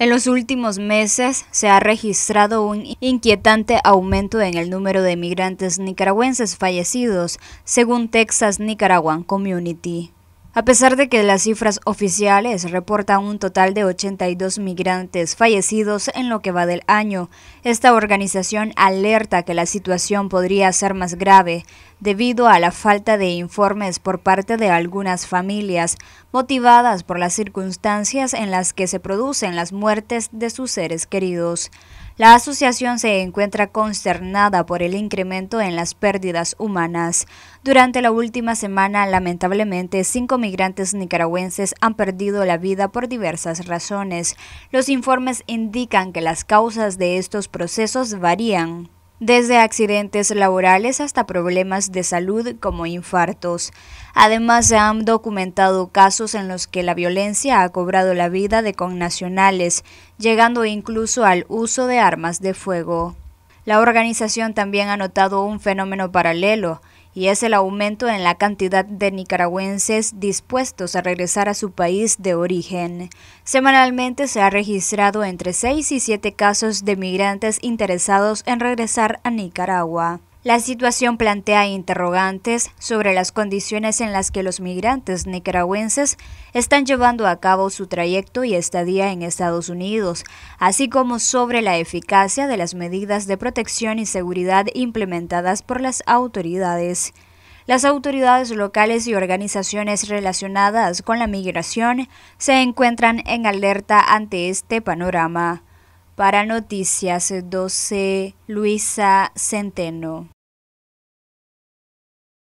En los últimos meses se ha registrado un inquietante aumento en el número de migrantes nicaragüenses fallecidos, según Texas Nicaraguan Community. A pesar de que las cifras oficiales reportan un total de 82 migrantes fallecidos en lo que va del año, esta organización alerta que la situación podría ser más grave, debido a la falta de informes por parte de algunas familias, motivadas por las circunstancias en las que se producen las muertes de sus seres queridos. La asociación se encuentra consternada por el incremento en las pérdidas humanas. Durante la última semana, lamentablemente, cinco migrantes nicaragüenses han perdido la vida por diversas razones. Los informes indican que las causas de estos procesos varían desde accidentes laborales hasta problemas de salud como infartos. Además, se han documentado casos en los que la violencia ha cobrado la vida de connacionales, llegando incluso al uso de armas de fuego. La organización también ha notado un fenómeno paralelo, y es el aumento en la cantidad de nicaragüenses dispuestos a regresar a su país de origen. Semanalmente se ha registrado entre 6 y siete casos de migrantes interesados en regresar a Nicaragua. La situación plantea interrogantes sobre las condiciones en las que los migrantes nicaragüenses están llevando a cabo su trayecto y estadía en Estados Unidos, así como sobre la eficacia de las medidas de protección y seguridad implementadas por las autoridades. Las autoridades locales y organizaciones relacionadas con la migración se encuentran en alerta ante este panorama. Para Noticias 12, Luisa Centeno.